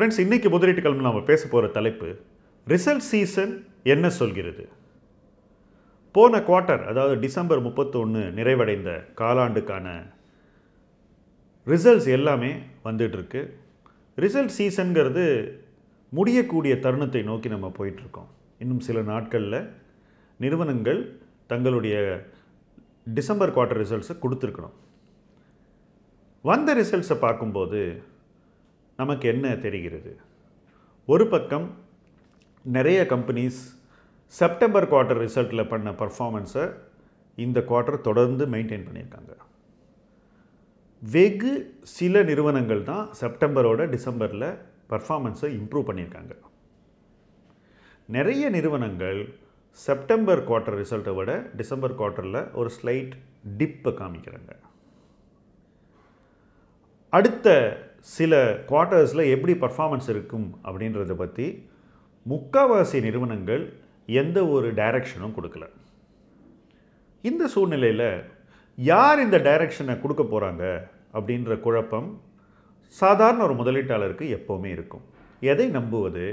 friends இன்றைக்கி முதலீட்டு நம்ம பேச போகிற தலைப்பு ரிசல்ட் சீசன் என்ன சொல்கிறது போன குவார்ட்டர் அதாவது டிசம்பர் முப்பத்தொன்று நிறைவடைந்த காலாண்டுக்கான ரிசல்ட்ஸ் எல்லாமே வந்துட்டுருக்கு ரிசல்ட் சீசனுங்கிறது முடியக்கூடிய தருணத்தை நோக்கி நம்ம போயிட்டுருக்கோம் இன்னும் சில நாட்களில் நிறுவனங்கள் தங்களுடைய டிசம்பர் குவார்ட்டர் ரிசல்ட்ஸை கொடுத்துருக்கணும் வந்த ரிசல்ட்ஸை பார்க்கும்போது நமக்கு என்ன தெரிகிறது ஒரு பக்கம் நிறைய கம்பெனிஸ் செப்டம்பர் குவார்ட்டர் ரிசல்ட்டில் பண்ண பர்ஃபார்மன்ஸை இந்த குவார்ட்டர் தொடர்ந்து மெயின்டைன் பண்ணியிருக்காங்க வெகு சில நிறுவனங்கள் தான் செப்டம்பரோட டிசம்பரில் பர்ஃபார்மன்ஸை இம்ப்ரூவ் பண்ணியிருக்காங்க நிறைய நிறுவனங்கள் செப்டம்பர் குவார்ட்டர் ரிசல்ட்டை விட டிசம்பர் குவார்ட்டரில் ஒரு ஸ்லைட் டிப்பை காமிக்கிறாங்க அடுத்த சில குவார்ட்டர்ஸில் எப்படி பர்ஃபாமன்ஸ் இருக்கும் அப்படின்றத பற்றி முக்கால்வாசி நிறுவனங்கள் எந்த ஒரு டைரக்ஷனும் கொடுக்கல இந்த சூழ்நிலையில் யார் இந்த டைரக்ஷனை கொடுக்க போகிறாங்க அப்படின்ற குழப்பம் சாதாரண ஒரு முதலீட்டாளருக்கு எப்போவுமே இருக்கும் எதை நம்புவது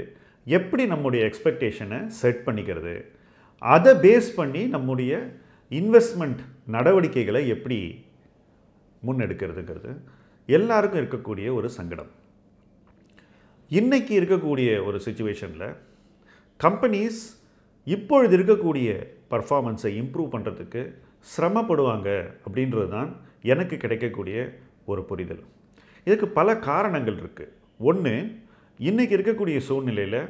எப்படி நம்முடைய எக்ஸ்பெக்டேஷனை செட் பண்ணிக்கிறது அதை பேஸ் பண்ணி நம்முடைய இன்வெஸ்ட்மெண்ட் நடவடிக்கைகளை எப்படி முன்னெடுக்கிறதுங்கிறது எல்லாருக்கும் இருக்கக்கூடிய ஒரு சங்கடம் இன்றைக்கி இருக்கக்கூடிய ஒரு சுச்சுவேஷனில் கம்பெனிஸ் இப்பொழுது இருக்கக்கூடிய பர்ஃபாமன்ஸை இம்ப்ரூவ் பண்ணுறதுக்கு சிரமப்படுவாங்க அப்படின்றது தான் எனக்கு கிடைக்கக்கூடிய ஒரு புரிதல் இதுக்கு பல காரணங்கள் இருக்குது ஒன்று இன்றைக்கி இருக்கக்கூடிய சூழ்நிலையில்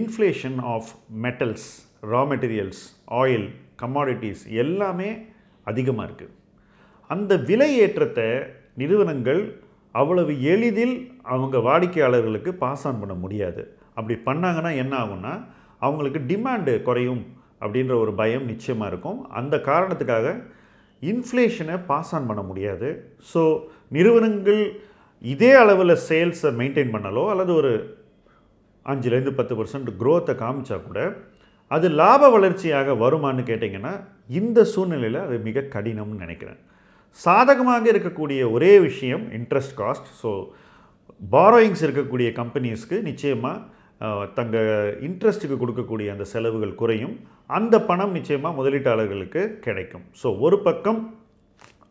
inflation of metals raw materials oil commodities எல்லாமே அதிகமாக இருக்குது அந்த விலை ஏற்றத்தை நிறுவனங்கள் அவ்வளவு எளிதில் அவங்க வாடிக்கையாளர்களுக்கு பாஸ் ஆன் பண்ண முடியாது அப்படி பண்ணாங்கன்னா என்ன ஆகும்னா அவங்களுக்கு டிமாண்டு குறையும் அப்படின்ற ஒரு பயம் நிச்சயமாக இருக்கும் அந்த காரணத்துக்காக இன்ஃப்ளேஷனை பாஸ் ஆன் பண்ண முடியாது ஸோ நிறுவனங்கள் இதே அளவில் சேல்ஸை மெயின்டைன் பண்ணலோ அல்லது ஒரு அஞ்சுலேருந்து பத்து பர்சன்ட் க்ரோத்தை காமிச்சா கூட அது லாப வளர்ச்சியாக வருமானு கேட்டிங்கன்னா இந்த சூழ்நிலையில் அது மிக கடினம்னு நினைக்கிறேன் சாதகமாக இருக்கக்கூடிய ஒரே விஷயம் இன்ட்ரெஸ்ட் காஸ்ட் ஸோ பாரோயிங்ஸ் இருக்கக்கூடிய கம்பெனிஸ்க்கு நிச்சயமாக தங்க இன்ட்ரெஸ்ட்டுக்கு கொடுக்கக்கூடிய அந்த செலவுகள் குறையும் அந்த பணம் நிச்சயமாக முதலீட்டாளர்களுக்கு கிடைக்கும் ஸோ ஒரு பக்கம்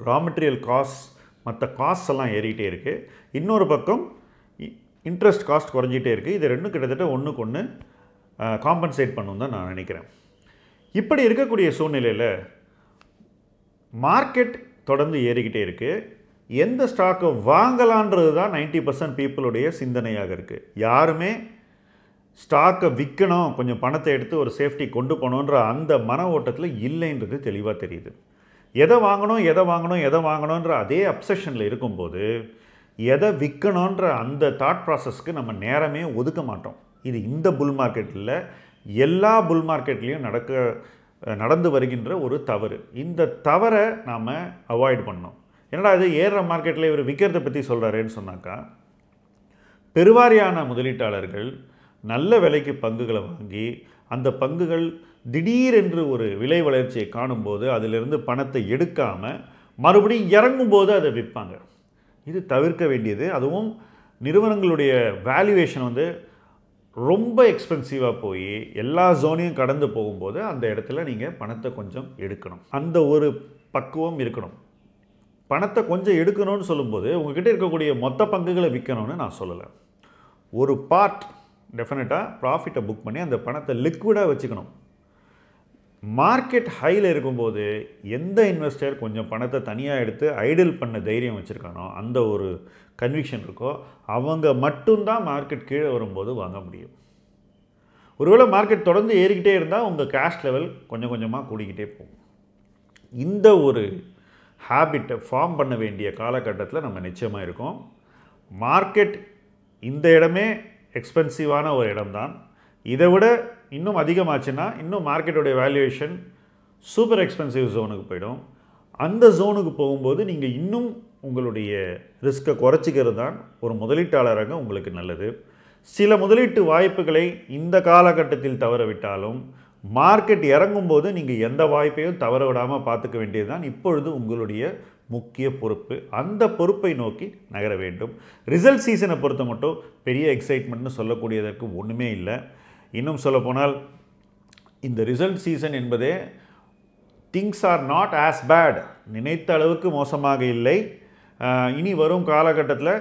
ரா மெட்டீரியல் காஸ்ட் மற்ற காஸ்ட் எல்லாம் ஏறிக்கிட்டே இருக்குது இன்னொரு பக்கம் இன்ட்ரெஸ்ட் காஸ்ட் குறைஞ்சிட்டே இருக்குது இது ரெண்டும் கிட்டத்தட்ட ஒன்றுக்கு ஒன்று காம்பன்சேட் பண்ணும் தான் நான் நினைக்கிறேன் இப்படி இருக்கக்கூடிய சூழ்நிலையில் மார்க்கெட் தொடர்ந்து ஏறிக்கிட்டே இருக்குது எந்த ஸ்டாக்கை வாங்கலான்றது தான் நைன்ட்டி பர்சன்ட் பீப்புளுடைய சிந்தனையாக இருக்குது யாருமே ஸ்டாக்கை விற்கணும் கொஞ்சம் பணத்தை எடுத்து ஒரு சேஃப்டி கொண்டு போகணுன்ற அந்த மன ஓட்டத்தில் இல்லைன்றது தெளிவாக தெரியுது எதை வாங்கணும் எதை வாங்கணும் எதை வாங்கணுன்ற அதே அப்சஷனில் இருக்கும்போது எதை விற்கணுன்ற அந்த தாட் ப்ராசஸ்க்கு நம்ம நேரமே ஒதுக்க மாட்டோம் இது இந்த புல் மார்க்கெட்டில் எல்லா புல் மார்க்கெட்லேயும் நடக்க நடந்து வருகின்ற ஒரு தவறு இந்த தவறை நாம் அவாய்ட் பண்ணோம் என்னடா இது ஏறுற மார்க்கெட்டில் இவர் விற்கிறத பற்றி சொல்கிறாரேன்னு சொன்னாக்கா பெருவாரியான முதலீட்டாளர்கள் நல்ல விலைக்கு பங்குகளை வாங்கி அந்த பங்குகள் திடீரென்று ஒரு விலை வளர்ச்சியை காணும்போது அதிலிருந்து பணத்தை எடுக்காமல் மறுபடியும் இறங்கும்போது அதை விற்பாங்க இது தவிர்க்க வேண்டியது அதுவும் நிறுவனங்களுடைய வேல்யூவேஷன் வந்து ரொம்ப எக்ஸ்பென்சிவாக போய் எல்லா ஜோனையும் கடந்து போகும்போது அந்த இடத்துல நீங்கள் பணத்தை கொஞ்சம் எடுக்கணும் அந்த ஒரு பக்குவம் இருக்கணும் பணத்தை கொஞ்சம் எடுக்கணும்னு சொல்லும்போது உங்ககிட்ட இருக்கக்கூடிய மொத்த பங்குகளை விற்கணும்னு நான் சொல்லலை ஒரு பார்ட் டெஃபினட்டாக ப்ராஃபிட்டை புக் பண்ணி அந்த பணத்தை லிக்விடாக வச்சுக்கணும் மார்க்கெட் ஹையில் இருக்கும்போது எந்த இன்வெஸ்டர் கொஞ்சம் பணத்தை தனியாக எடுத்து ஐடில் பண்ண தைரியம் வச்சுருக்கானோ அந்த ஒரு கன்விக்ஷன் இருக்கோ அவங்க மட்டும்தான் மார்க்கெட் கீழே வரும்போது வாங்க முடியும் ஒருவேளை மார்க்கெட் தொடர்ந்து ஏறிக்கிட்டே இருந்தால் உங்கள் கேஷ் லெவல் கொஞ்சம் கொஞ்சமாக கூடிக்கிட்டே போகும் இந்த ஒரு ஹேபிட்டை ஃபார்ம் பண்ண வேண்டிய காலகட்டத்தில் நம்ம நிச்சயமாக இருக்கோம் மார்க்கெட் இந்த இடமே எக்ஸ்பென்சிவான ஒரு இடம்தான் இதை விட இன்னும் அதிகமாச்சுன்னா இன்னும் மார்க்கெட்டோடைய வேல்யூவேஷன் சூப்பர் எக்ஸ்பென்சிவ் ஜோனுக்கு போயிடும் அந்த ஜோனுக்கு போகும்போது நீங்கள் இன்னும் உங்களுடைய ரிஸ்க்கை குறைச்சிக்கிறது தான் ஒரு முதலீட்டாளராக உங்களுக்கு நல்லது சில முதலீட்டு வாய்ப்புகளை இந்த காலகட்டத்தில் தவறவிட்டாலும் மார்க்கெட் இறங்கும்போது நீங்கள் எந்த வாய்ப்பையும் தவற விடாமல் பார்த்துக்க வேண்டியது தான் இப்பொழுது உங்களுடைய முக்கிய பொறுப்பு அந்த பொறுப்பை நோக்கி நகர வேண்டும் ரிசல்ட் சீசனை பொறுத்த மட்டும் பெரிய எக்ஸைட்மெண்ட்னு சொல்லக்கூடியதற்கு ஒன்றுமே இல்லை இன்னும் சொல்லப்போனால் இந்த ரிசல்ட் சீசன் என்பதே things are not as bad நினைத்த அளவுக்கு மோசமாக இல்லை இனி வரும் காலகட்டத்தில்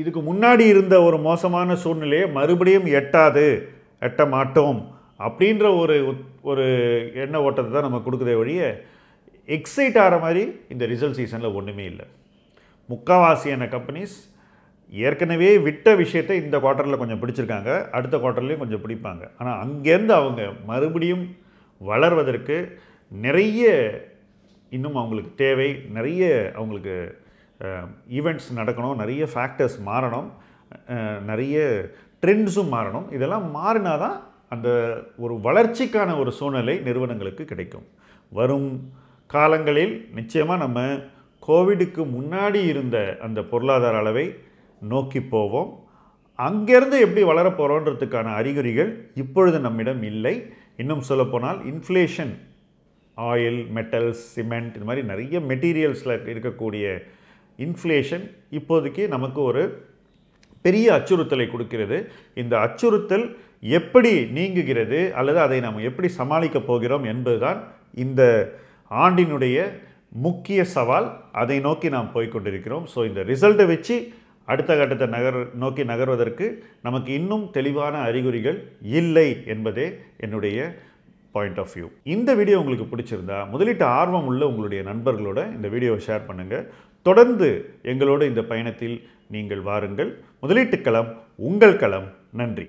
இதுக்கு முன்னாடி இருந்த ஒரு மோசமான சூழ்நிலையை மறுபடியும் எட்டாது எட்ட மாட்டோம் அப்படின்ற ஒரு ஒரு எண்ண ஓட்டத்தை தான் நம்ம கொடுக்குதே வழிய எக்ஸைட் ஆகிற மாதிரி இந்த ரிசல்ட் சீசனில் ஒன்றுமே இல்லை முக்கால்வாசியான கம்பெனிஸ் ஏற்கனவே விட்ட விஷயத்தை இந்த குவார்ட்டரில் கொஞ்சம் பிடிச்சிருக்காங்க அடுத்த குவார்ட்டர்லேயும் கொஞ்சம் பிடிப்பாங்க ஆனால் அங்கேருந்து அவங்க மறுபடியும் வளர்வதற்கு நிறைய இன்னும் அவங்களுக்கு தேவை நிறைய அவங்களுக்கு ஈவெண்ட்ஸ் நடக்கணும் நிறைய ஃபேக்டர்ஸ் மாறணும் நிறைய ட்ரெண்ட்ஸும் மாறணும் இதெல்லாம் மாறினா தான் அந்த ஒரு வளர்ச்சிக்கான ஒரு சூழ்நிலை நிறுவனங்களுக்கு கிடைக்கும் வரும் காலங்களில் நிச்சயமாக நம்ம கோவிடுக்கு முன்னாடி இருந்த அந்த பொருளாதார அளவை நோக்கி போவோம் அங்கேருந்து எப்படி வளரப்போகிறோன்றதுக்கான அறிகுறிகள் இப்பொழுது நம்மிடம் இல்லை இன்னும் சொல்லப்போனால் இன்ஃப்ளேஷன் ஆயில் மெட்டல்ஸ் சிமெண்ட் இது மாதிரி நிறைய மெட்டீரியல்ஸில் இருக்கக்கூடிய இன்ஃப்ளேஷன் இப்போதைக்கு நமக்கு ஒரு பெரிய அச்சுறுத்தலை கொடுக்கிறது இந்த அச்சுறுத்தல் எப்படி நீங்குகிறது அல்லது அதை நாம் எப்படி சமாளிக்கப் போகிறோம் என்பதுதான் இந்த ஆண்டினுடைய முக்கிய சவால் அதை நோக்கி நாம் போய்கொண்டிருக்கிறோம் ஸோ இந்த ரிசல்ட்டை வச்சு அடுத்த கட்டத்தை நகர் நோக்கி நகர்வதற்கு நமக்கு இன்னும் தெளிவான அறிகுறிகள் இல்லை என்பதே என்னுடைய பாயிண்ட் ஆஃப் வியூ இந்த வீடியோ உங்களுக்கு பிடிச்சிருந்தா முதலீட்டு ஆர்வம் உள்ள உங்களுடைய நண்பர்களோட இந்த வீடியோவை ஷேர் பண்ணுங்கள் தொடர்ந்து எங்களோட இந்த பயணத்தில் நீங்கள் வாருங்கள் முதலீட்டு களம் உங்கள் களம் நன்றி